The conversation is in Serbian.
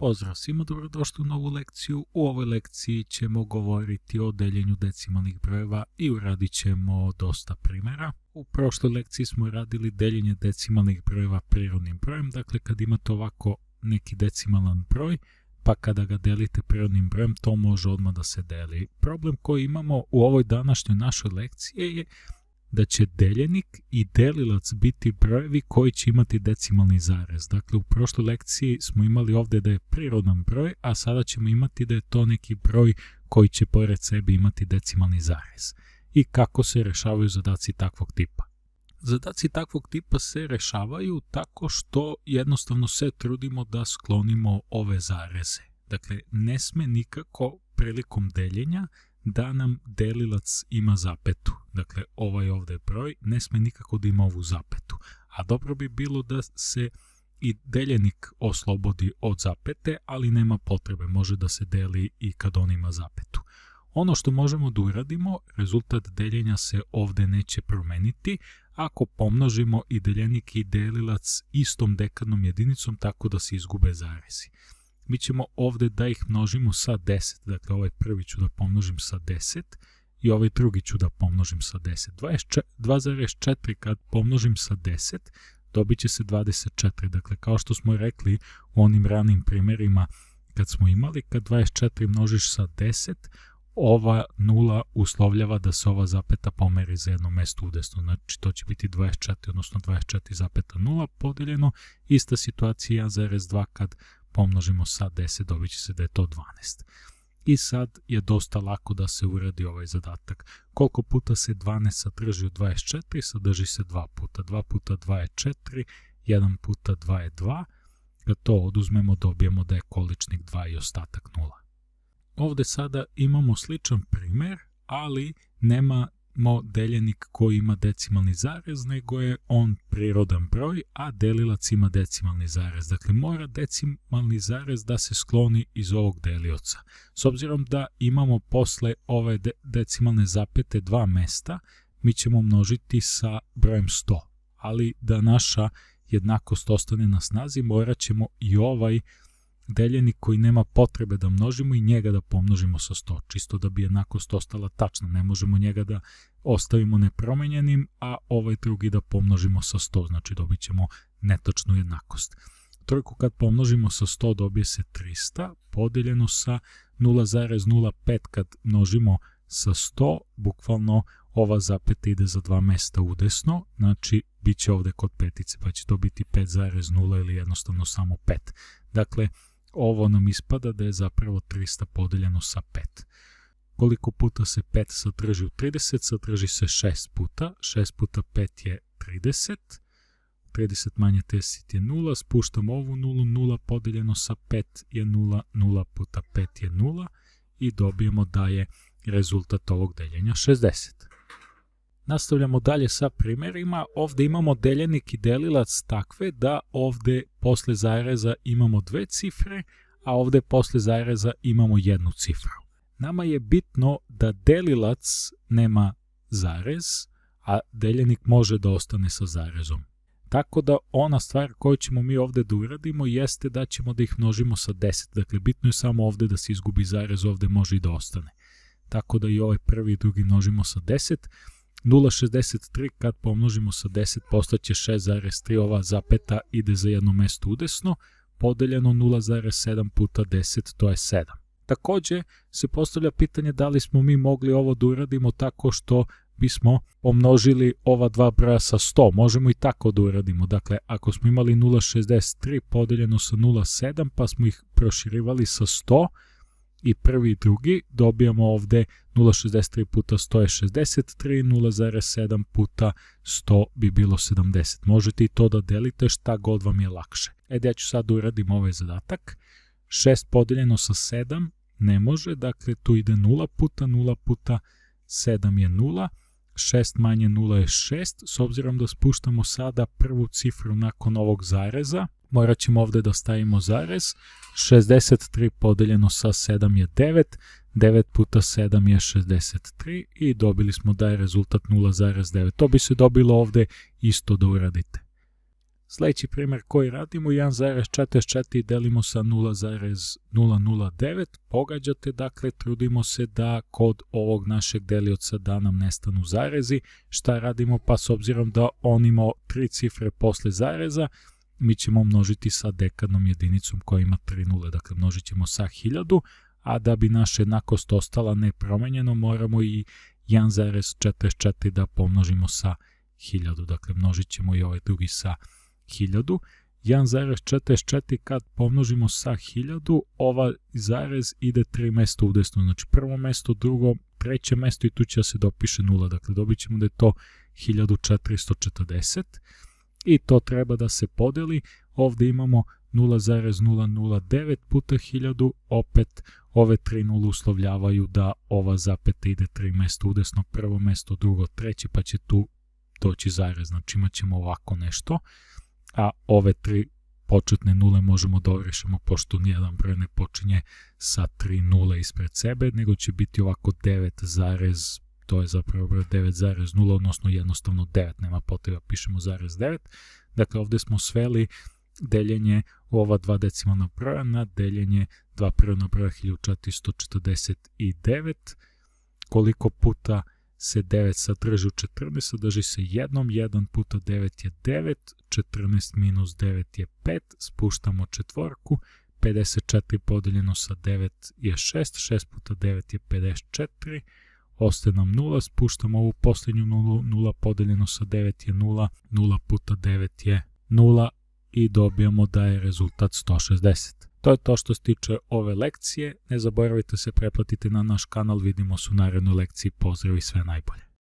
Pozdrav svima, dobrodošli u novu lekciju. U ovoj lekciji ćemo govoriti o deljenju decimalnih brojeva i uradit ćemo dosta primjera. U prošloj lekciji smo radili deljenje decimalnih brojeva prirodnim brojem, dakle kad imate ovako neki decimalan broj, pa kada ga delite prirodnim brojem, to može odmah da se deli. Problem koji imamo u ovoj današnjoj našoj lekciji je da će deljenik i delilac biti brojevi koji će imati decimalni zarez. Dakle, u prošloj lekciji smo imali ovde da je prirodan broj, a sada ćemo imati da je to neki broj koji će pored sebe imati decimalni zarez. I kako se rešavaju zadaci takvog tipa? Zadaci takvog tipa se rešavaju tako što jednostavno se trudimo da sklonimo ove zareze. Dakle, ne sme nikako prilikom deljenja da nam delilac ima zapetu. Dakle, ovaj ovde broj ne sme nikako da ima ovu zapetu. A dobro bi bilo da se i deljenik oslobodi od zapete, ali nema potrebe, može da se deli i kad on ima zapetu. Ono što možemo da uradimo, rezultat deljenja se ovde neće promeniti, ako pomnožimo i deljenik i delilac istom dekadnom jedinicom tako da se izgube zarezi mi ćemo ovde da ih množimo sa 10, dakle ovaj prvi ću da pomnožim sa 10 i ovaj drugi ću da pomnožim sa 10. 2,4 kad pomnožim sa 10 dobit će se 24, dakle kao što smo rekli u onim ranim primerima kad smo imali, kad 24 množiš sa 10, ova nula uslovljava da se ova zapeta pomeri za jedno mesto udesno, znači to će biti 24, odnosno 24,0 podeljeno, ista situacija 1,2 kad pomnožimo sa 10, dobit će se da je to 12. I sad je dosta lako da se uradi ovaj zadatak. Koliko puta se 12 sadrži u 24, sadrži se 2 puta. 2 puta 2 je 4, 1 puta 2 je 2. Kad to oduzmemo, dobijemo da je količnik 2 i ostatak 0. Ovde sada imamo sličan primer, ali nema imamo deljenik koji ima decimalni zarez, nego je on prirodan broj, a delilac ima decimalni zarez. Dakle, mora decimalni zarez da se skloni iz ovog delioca. S obzirom da imamo posle ove decimalne zapete dva mesta, mi ćemo množiti sa brojem 100. Ali da naša jednakost ostane na snazi, morat ćemo i ovaj deljenik koji nema potrebe da množimo i njega da pomnožimo sa 100, čisto da bi jednakost ostala tačna. Ne možemo njega da ostavimo nepromenjenim, a ovaj drugi da pomnožimo sa 100, znači dobit ćemo netačnu jednakost. Trojku kad pomnožimo sa 100 dobije se 300, podeljeno sa 0,05 kad množimo sa 100, bukvalno ova zapeta ide za dva mesta udesno, znači bit će ovde kod petice, pa će to biti 5,0 ili jednostavno samo 5. Dakle, Ovo nam ispada da je zapravo 300 podeljeno sa 5. Koliko puta se 5 sadrži u 30? Sadrži se 6 puta. 6 puta 5 je 30. 30 manje 10 je 0. Spuštam ovu 0, 0 podeljeno sa 5 je 0. 0 puta 5 je 0. I dobijemo da je rezultat ovog deljenja 60. Nastavljamo dalje sa primjerima. Ovdje imamo deljenik i delilac takve da ovdje posle zareza imamo dve cifre, a ovdje posle zareza imamo jednu cifru. Nama je bitno da delilac nema zarez, a deljenik može da ostane sa zarezom. Tako da ona stvar koju ćemo mi ovdje da uradimo jeste da ćemo da ih množimo sa 10. Dakle, bitno je samo ovdje da se izgubi zarez, ovdje može i da ostane. Tako da i ovaj prvi i drugi množimo sa 10 0,63 kad pomnožimo sa 10 postaće 6,3 ova zapeta ide za jedno mesto udesno, podeljeno 0,7 puta 10 to je 7. Takođe se postavlja pitanje da li smo mi mogli ovo da uradimo tako što bismo pomnožili ova dva broja sa 100. Možemo i tako da uradimo. Dakle, ako smo imali 0,63 podeljeno sa 0,7 pa smo ih proširivali sa 100, i prvi i drugi, dobijamo ovde 0,63 puta 100 je 63, 0,7 puta 100 bi bilo 70. Možete i to da delite šta god vam je lakše. E da ja ću sad da uradim ovaj zadatak. 6 podeljeno sa 7 ne može, dakle tu ide 0 puta, 0 puta 7 je 0, 6 manje 0 je 6, s obzirom da spuštamo sada prvu cifru nakon ovog zareza, morat ćemo ovde da stavimo zarez, 63 podeljeno sa 7 je 9, 9 puta 7 je 63 i dobili smo da je rezultat 0,9. To bi se dobilo ovde isto da uradite. Sljedeći primjer koji radimo 1,44 delimo sa 0,009, pogađate, dakle trudimo se da kod ovog našeg delioca da nam nestanu zarezi. Šta radimo? Pa s obzirom da on ima tri cifre posle zareza, mi ćemo množiti sa dekadnom jedinicom koja ima tri nule, dakle množit ćemo sa 1000, a da bi naša jednakost ostala nepromenjeno, moramo i 1,44 da pomnožimo sa 1000, dakle množit ćemo i ovaj drugi sa 1000. 1,44 kad pomnožimo sa 1000, ova zarez ide tri mesta u desno, znači prvo mesto, drugo, treće mesto i tu će da se dopiše nula, dakle dobit ćemo da je to 1440 i to treba da se podeli. Ovde imamo 0,009 puta 1000, opet ove tri nule uslovljavaju da ova zapeta ide tri mesta udesno, prvo mesto, drugo, treće, pa će tu doći zarez, znači imat ćemo ovako nešto, a ove tri početne nule možemo da orešimo pošto nijedan broj ne počinje sa 3 nule ispred sebe, nego će biti ovako 9, to je zapravo broj 9,0, odnosno jednostavno 9, nema potreba, da pišemo zarez 9. Dakle, ovde smo sveli deljenje ova dva decimalna broja na deljenje dva prvna broja 1449, koliko puta se 9 sadrži u 14, sadrži se jednom, 1 puta 9 je 9, 14 minus 9 je 5, spuštamo četvorku, 54 podeljeno sa 9 je 6, 6 puta 9 je 54, ostaje nam 0, spuštamo ovu posljednju nulu, 0 podeljeno sa 9 je 0, 0 puta 9 je 0 i dobijamo da je rezultat 160. To je to što se tiče ove lekcije, ne zaboravite se pretplatiti na naš kanal, vidimo se u narednoj lekciji, pozdrav i sve najbolje.